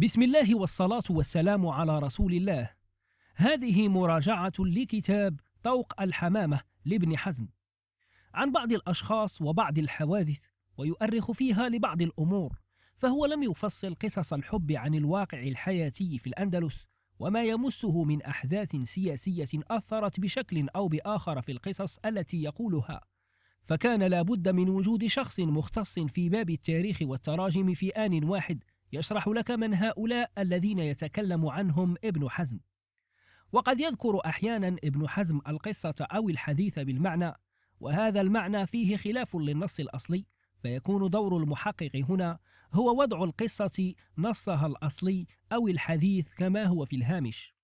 بسم الله والصلاة والسلام على رسول الله هذه مراجعة لكتاب طوق الحمامة لابن حزم عن بعض الأشخاص وبعض الحوادث ويؤرخ فيها لبعض الأمور فهو لم يفصل قصص الحب عن الواقع الحياتي في الأندلس وما يمسه من أحداث سياسية أثرت بشكل أو بآخر في القصص التي يقولها فكان لابد من وجود شخص مختص في باب التاريخ والتراجم في آن واحد يشرح لك من هؤلاء الذين يتكلم عنهم ابن حزم وقد يذكر أحيانا ابن حزم القصة أو الحديث بالمعنى وهذا المعنى فيه خلاف للنص الأصلي فيكون دور المحقق هنا هو وضع القصة نصها الأصلي أو الحديث كما هو في الهامش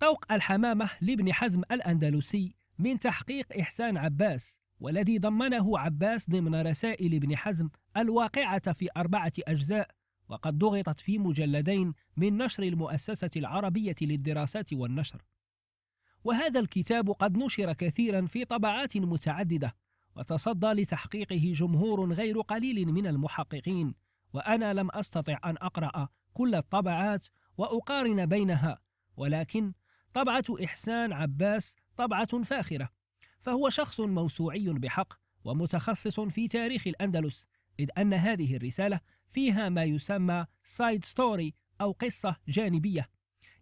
طوق الحمامة لابن حزم الأندلسي من تحقيق إحسان عباس والذي ضمنه عباس ضمن رسائل ابن حزم الواقعة في أربعة أجزاء وقد ضغطت في مجلدين من نشر المؤسسة العربية للدراسات والنشر وهذا الكتاب قد نشر كثيرا في طبعات متعددة وتصدى لتحقيقه جمهور غير قليل من المحققين وأنا لم أستطع أن أقرأ كل الطبعات وأقارن بينها ولكن طبعة إحسان عباس طبعة فاخرة فهو شخص موسوعي بحق ومتخصص في تاريخ الأندلس إذ أن هذه الرسالة فيها ما يسمى سايد ستوري أو قصة جانبية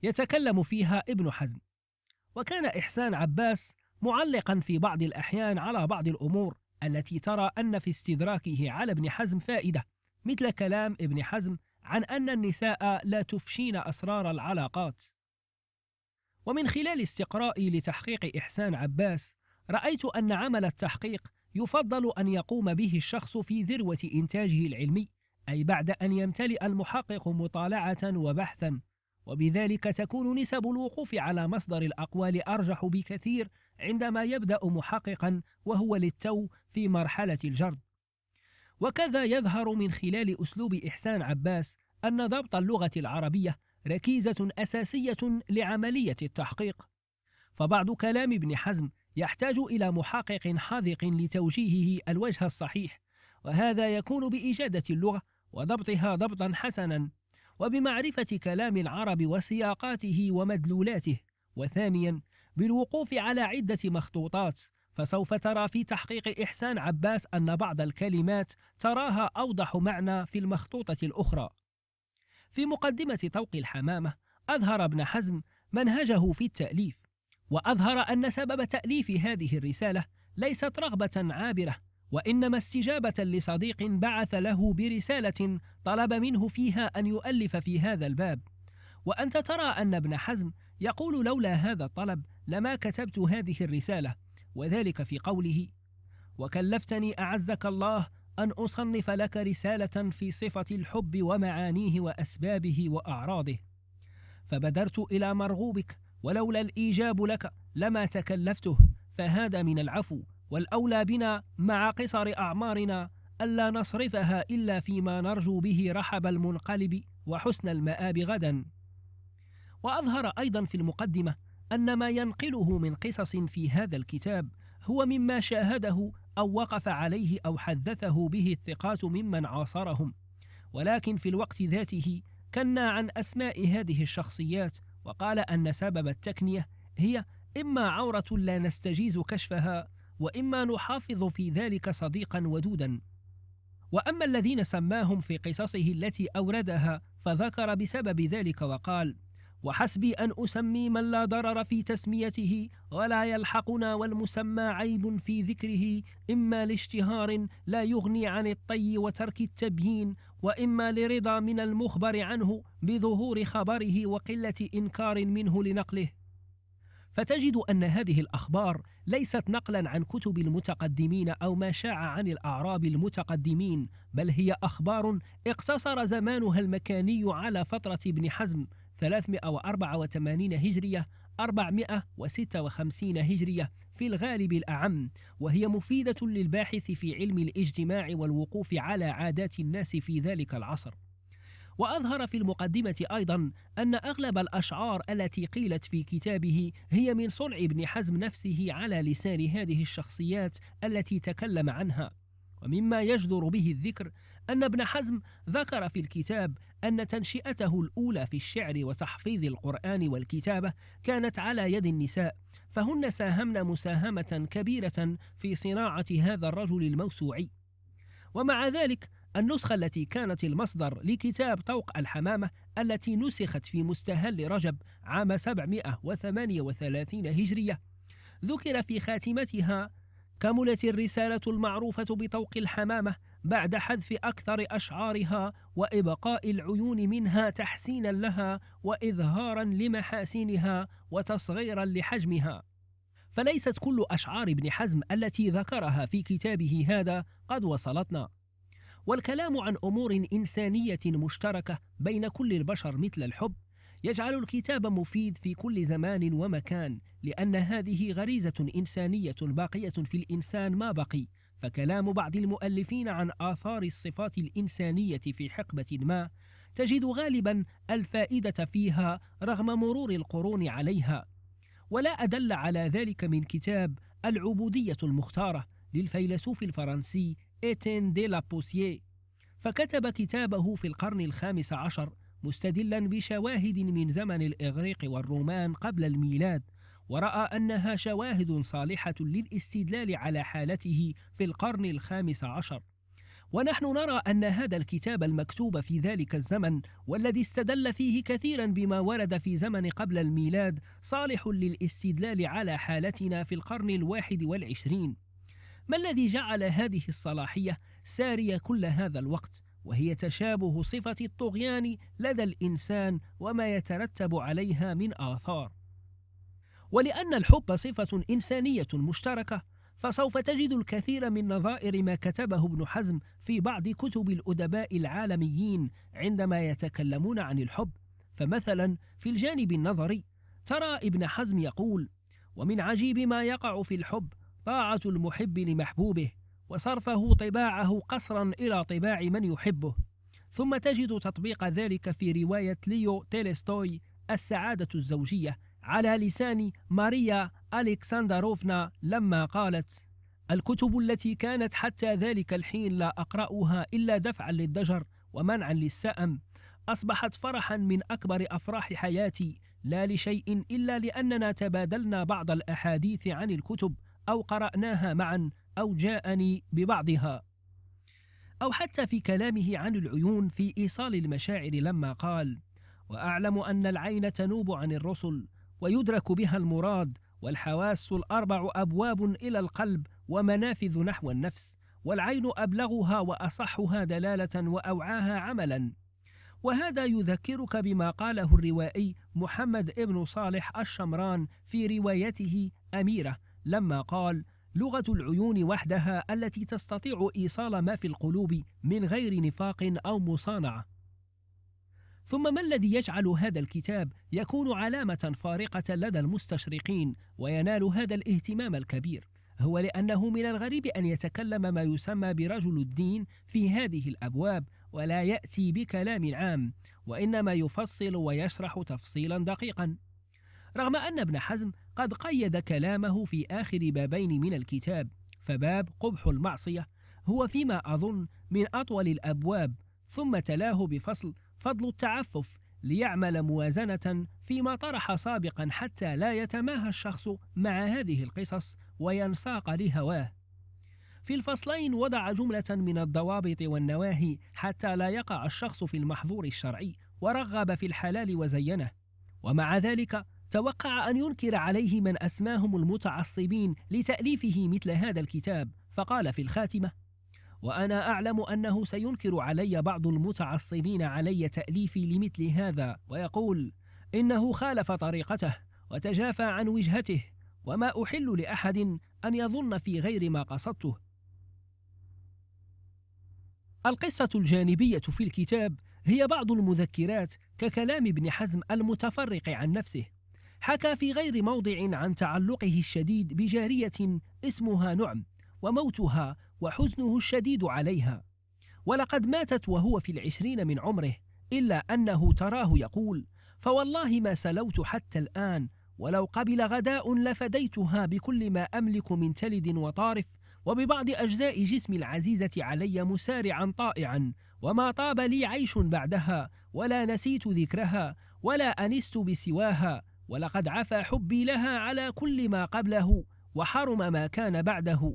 يتكلم فيها ابن حزم وكان إحسان عباس معلقا في بعض الأحيان على بعض الأمور التي ترى أن في استدراكه على ابن حزم فائدة مثل كلام ابن حزم عن أن النساء لا تفشين أسرار العلاقات ومن خلال استقرائي لتحقيق إحسان عباس رأيت أن عمل التحقيق يفضل أن يقوم به الشخص في ذروة إنتاجه العلمي أي بعد أن يمتلئ المحقق مطالعة وبحثا وبذلك تكون نسب الوقوف على مصدر الأقوال أرجح بكثير عندما يبدأ محققا وهو للتو في مرحلة الجرد وكذا يظهر من خلال أسلوب إحسان عباس أن ضبط اللغة العربية ركيزة أساسية لعملية التحقيق فبعض كلام ابن حزم يحتاج إلى محقق حاذق لتوجيهه الوجه الصحيح وهذا يكون بإجادة اللغة وضبطها ضبطا حسنا وبمعرفة كلام العرب وسياقاته ومدلولاته وثانيا بالوقوف على عدة مخطوطات فسوف ترى في تحقيق إحسان عباس أن بعض الكلمات تراها أوضح معنى في المخطوطة الأخرى في مقدمة طوق الحمامة أظهر ابن حزم منهجه في التأليف وأظهر أن سبب تأليف هذه الرسالة ليست رغبة عابرة وإنما استجابة لصديق بعث له برسالة طلب منه فيها أن يؤلف في هذا الباب وأنت ترى أن ابن حزم يقول لولا هذا الطلب لما كتبت هذه الرسالة وذلك في قوله وكلفتني أعزك الله أن أصنف لك رسالة في صفة الحب ومعانيه وأسبابه وأعراضه فبدرت إلى مرغوبك ولولا الإيجاب لك لما تكلفته فهذا من العفو والأولى بنا مع قصر أعمارنا ألا نصرفها إلا فيما نرجو به رحب المنقلب وحسن المآب غدا وأظهر أيضا في المقدمة أن ما ينقله من قصص في هذا الكتاب هو مما شاهده أو وقف عليه أو حدثه به الثقات ممن عاصرهم ولكن في الوقت ذاته كنا عن أسماء هذه الشخصيات وقال أن سبب التكنية هي إما عورة لا نستجيز كشفها وإما نحافظ في ذلك صديقا ودودا وأما الذين سماهم في قصصه التي أوردها فذكر بسبب ذلك وقال وحسبي أن أسمي من لا ضرر في تسميته ولا يلحقنا والمسمى عيب في ذكره إما لاشتهار لا يغني عن الطي وترك التبيين وإما لرضا من المخبر عنه بظهور خبره وقلة إنكار منه لنقله فتجد أن هذه الأخبار ليست نقلا عن كتب المتقدمين أو ما شاع عن الأعراب المتقدمين بل هي أخبار اقتصر زمانها المكاني على فترة ابن حزم 384 هجرية 456 هجرية في الغالب الأعم وهي مفيدة للباحث في علم الاجتماع والوقوف على عادات الناس في ذلك العصر وأظهر في المقدمة أيضا أن أغلب الأشعار التي قيلت في كتابه هي من صنع ابن حزم نفسه على لسان هذه الشخصيات التي تكلم عنها ومما يجدر به الذكر أن ابن حزم ذكر في الكتاب أن تنشئته الأولى في الشعر وتحفيظ القرآن والكتابة كانت على يد النساء فهن ساهمن مساهمة كبيرة في صناعة هذا الرجل الموسوعي ومع ذلك النسخة التي كانت المصدر لكتاب طوق الحمامة التي نسخت في مستهل رجب عام 738 هجرية ذكر في خاتمتها كملت الرسالة المعروفة بطوق الحمامة بعد حذف أكثر أشعارها وإبقاء العيون منها تحسينا لها وإظهارا لمحاسنها وتصغيرا لحجمها فليست كل أشعار ابن حزم التي ذكرها في كتابه هذا قد وصلتنا والكلام عن أمور إنسانية مشتركة بين كل البشر مثل الحب يجعل الكتاب مفيد في كل زمان ومكان لأن هذه غريزة إنسانية باقية في الإنسان ما بقي فكلام بعض المؤلفين عن آثار الصفات الإنسانية في حقبة ما تجد غالبا الفائدة فيها رغم مرور القرون عليها ولا أدل على ذلك من كتاب العبودية المختارة للفيلسوف الفرنسي إيتين دي لابوسيي فكتب كتابه في القرن الخامس عشر مستدلا بشواهد من زمن الإغريق والرومان قبل الميلاد ورأى أنها شواهد صالحة للاستدلال على حالته في القرن الخامس عشر ونحن نرى أن هذا الكتاب المكتوب في ذلك الزمن والذي استدل فيه كثيرا بما ورد في زمن قبل الميلاد صالح للاستدلال على حالتنا في القرن الواحد والعشرين ما الذي جعل هذه الصلاحية سارية كل هذا الوقت وهي تشابه صفة الطغيان لدى الإنسان وما يترتب عليها من آثار ولأن الحب صفة إنسانية مشتركة فسوف تجد الكثير من نظائر ما كتبه ابن حزم في بعض كتب الأدباء العالميين عندما يتكلمون عن الحب فمثلا في الجانب النظري ترى ابن حزم يقول ومن عجيب ما يقع في الحب طاعة المحب لمحبوبه وصرفه طباعه قصرا إلى طباع من يحبه ثم تجد تطبيق ذلك في رواية ليو تيلستوي السعادة الزوجية على لسان ماريا ألكسندروفنا لما قالت الكتب التي كانت حتى ذلك الحين لا أقرأها إلا دفعا للضجر ومنعا للسأم أصبحت فرحا من أكبر أفراح حياتي لا لشيء إلا لأننا تبادلنا بعض الأحاديث عن الكتب أو قرأناها معا أو جاءني ببعضها أو حتى في كلامه عن العيون في إيصال المشاعر لما قال: "وأعلم أن العين تنوب عن الرسل، ويدرك بها المراد، والحواس الأربع أبواب إلى القلب ومنافذ نحو النفس، والعين أبلغها وأصحها دلالة وأوعاها عملا". وهذا يذكرك بما قاله الروائي محمد ابن صالح الشمران في روايته أميرة لما قال لغة العيون وحدها التي تستطيع إيصال ما في القلوب من غير نفاق أو مصانعة. ثم ما الذي يجعل هذا الكتاب يكون علامة فارقة لدى المستشرقين وينال هذا الاهتمام الكبير؟ هو لأنه من الغريب أن يتكلم ما يسمى برجل الدين في هذه الأبواب ولا يأتي بكلام عام، وإنما يفصل ويشرح تفصيلا دقيقا. رغم أن ابن حزم قد قيد كلامه في آخر بابين من الكتاب فباب قبح المعصية هو فيما أظن من أطول الأبواب ثم تلاه بفصل فضل التعفف ليعمل موازنة فيما طرح سابقا حتى لا يتماهى الشخص مع هذه القصص وينساق لهواه في الفصلين وضع جملة من الضوابط والنواهي حتى لا يقع الشخص في المحظور الشرعي ورغب في الحلال وزينه ومع ذلك توقع أن ينكر عليه من أسماهم المتعصبين لتأليفه مثل هذا الكتاب فقال في الخاتمة وأنا أعلم أنه سينكر علي بعض المتعصبين علي تأليفي لمثل هذا ويقول إنه خالف طريقته وتجافى عن وجهته وما أحل لأحد أن يظن في غير ما قصدته القصة الجانبية في الكتاب هي بعض المذكرات ككلام ابن حزم المتفرق عن نفسه حكى في غير موضع عن تعلقه الشديد بجارية اسمها نعم وموتها وحزنه الشديد عليها ولقد ماتت وهو في العشرين من عمره إلا أنه تراه يقول فوالله ما سلوت حتى الآن ولو قبل غداء لفديتها بكل ما أملك من تلد وطارف وببعض أجزاء جسم العزيزة علي مسارعا طائعا وما طاب لي عيش بعدها ولا نسيت ذكرها ولا أنست بسواها ولقد عفى حبي لها على كل ما قبله وحرم ما كان بعده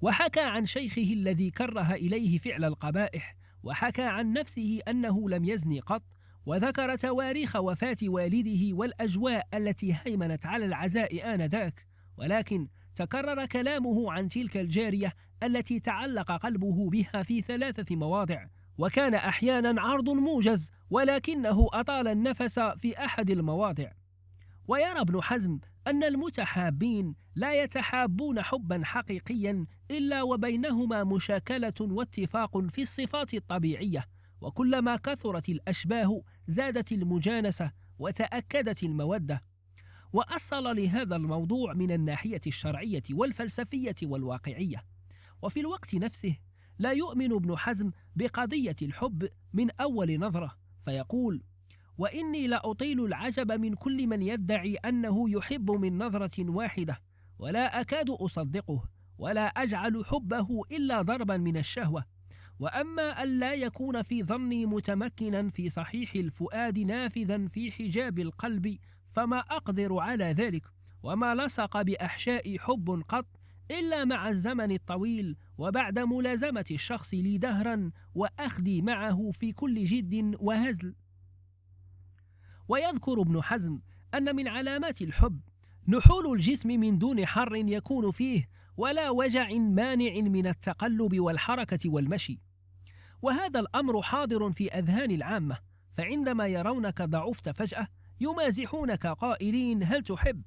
وحكى عن شيخه الذي كره إليه فعل القبائح وحكى عن نفسه أنه لم يزن قط وذكر تواريخ وفاة والده والأجواء التي هيمنت على العزاء آنذاك ولكن تكرر كلامه عن تلك الجارية التي تعلق قلبه بها في ثلاثة مواضع وكان أحيانا عرض موجز ولكنه أطال النفس في أحد المواضع ويرى ابن حزم أن المتحابين لا يتحابون حبا حقيقيا إلا وبينهما مشاكلة واتفاق في الصفات الطبيعية وكلما كثرت الأشباه زادت المجانسة وتأكدت المودة وأصل لهذا الموضوع من الناحية الشرعية والفلسفية والواقعية وفي الوقت نفسه لا يؤمن ابن حزم بقضية الحب من أول نظرة فيقول وإني لأطيل العجب من كل من يدعي أنه يحب من نظرة واحدة ولا أكاد أصدقه ولا أجعل حبه إلا ضربا من الشهوة وأما أن لا يكون في ظني متمكنا في صحيح الفؤاد نافذا في حجاب القلب فما أقدر على ذلك وما لصق بأحشاء حب قط إلا مع الزمن الطويل وبعد ملازمة الشخص لي دهرا وأخذي معه في كل جد وهزل ويذكر ابن حزم أن من علامات الحب نحول الجسم من دون حر يكون فيه ولا وجع مانع من التقلب والحركة والمشي وهذا الأمر حاضر في أذهان العامة فعندما يرونك ضعفت فجأة يمازحونك قائلين هل تحب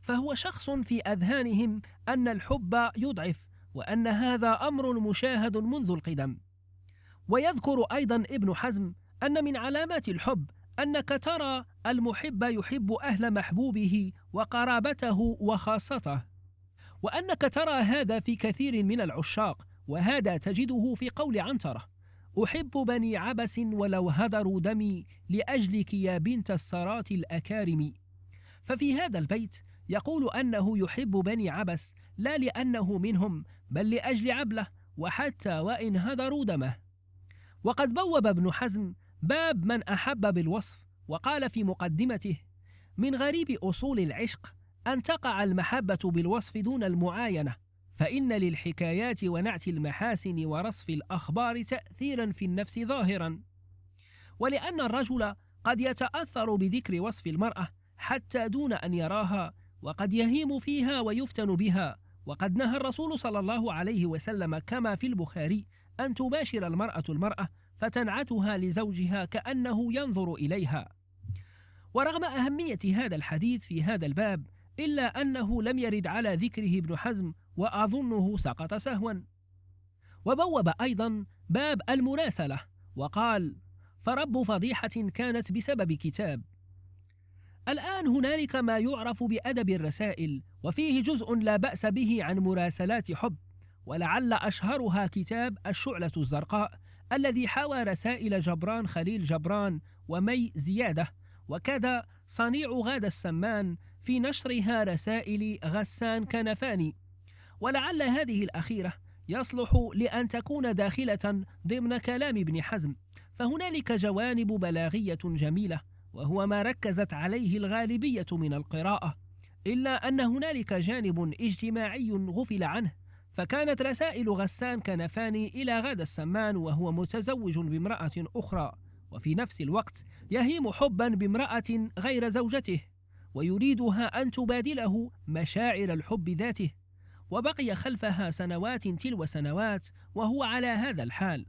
فهو شخص في أذهانهم أن الحب يضعف وأن هذا أمر مشاهد منذ القدم ويذكر أيضا ابن حزم أن من علامات الحب أنك ترى المحب يحب أهل محبوبه وقرابته وخاصته وأنك ترى هذا في كثير من العشاق وهذا تجده في قول عنترة أحب بني عبس ولو هذروا دمي لأجلك يا بنت السرات الأكارم ففي هذا البيت يقول أنه يحب بني عبس لا لأنه منهم بل لأجل عبله وحتى وإن هدروا دمه وقد بوب ابن حزم باب من أحب بالوصف وقال في مقدمته من غريب أصول العشق أن تقع المحبة بالوصف دون المعاينة فإن للحكايات ونعت المحاسن ورصف الأخبار تأثيرا في النفس ظاهرا ولأن الرجل قد يتأثر بذكر وصف المرأة حتى دون أن يراها وقد يهيم فيها ويفتن بها وقد نهى الرسول صلى الله عليه وسلم كما في البخاري أن تباشر المرأة المرأة فتنعتها لزوجها كأنه ينظر إليها ورغم أهمية هذا الحديث في هذا الباب إلا أنه لم يرد على ذكره ابن حزم وأظنه سقط سهوا وبوب أيضا باب المراسلة وقال فرب فضيحة كانت بسبب كتاب الآن هنالك ما يعرف بأدب الرسائل وفيه جزء لا بأس به عن مراسلات حب ولعل أشهرها كتاب الشعلة الزرقاء الذي حوى رسائل جبران خليل جبران ومي زيادة وكذا صنيع غادة السمان في نشرها رسائل غسان كنفاني ولعل هذه الأخيرة يصلح لأن تكون داخلة ضمن كلام ابن حزم فهنالك جوانب بلاغية جميلة وهو ما ركزت عليه الغالبية من القراءة إلا أن هنالك جانب اجتماعي غفل عنه فكانت رسائل غسان كنفاني إلى غدا السمان وهو متزوج بامرأة أخرى وفي نفس الوقت يهيم حبا بامرأة غير زوجته ويريدها أن تبادله مشاعر الحب ذاته وبقي خلفها سنوات تلو سنوات وهو على هذا الحال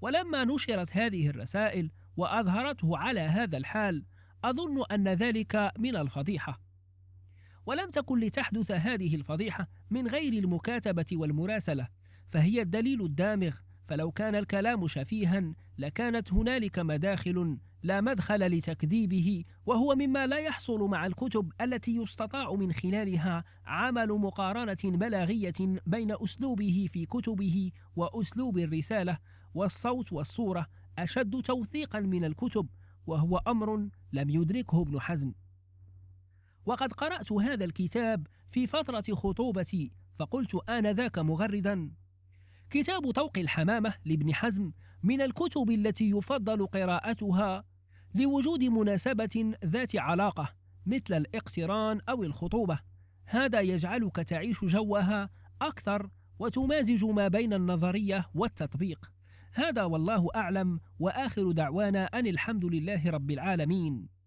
ولما نشرت هذه الرسائل وأظهرته على هذا الحال أظن أن ذلك من الفضيحة ولم تكن لتحدث هذه الفضيحة من غير المكاتبة والمراسلة فهي الدليل الدامغ فلو كان الكلام شفيها لكانت هنالك مداخل لا مدخل لتكذيبه وهو مما لا يحصل مع الكتب التي يستطاع من خلالها عمل مقارنة بلاغية بين أسلوبه في كتبه وأسلوب الرسالة والصوت والصورة أشد توثيقا من الكتب وهو أمر لم يدركه ابن حزم وقد قرأت هذا الكتاب في فترة خطوبتي فقلت آنذاك مغردا كتاب طوق الحمامة لابن حزم من الكتب التي يفضل قراءتها لوجود مناسبة ذات علاقة مثل الاقتران أو الخطوبة هذا يجعلك تعيش جوها أكثر وتمازج ما بين النظرية والتطبيق هذا والله أعلم وآخر دعوانا أن الحمد لله رب العالمين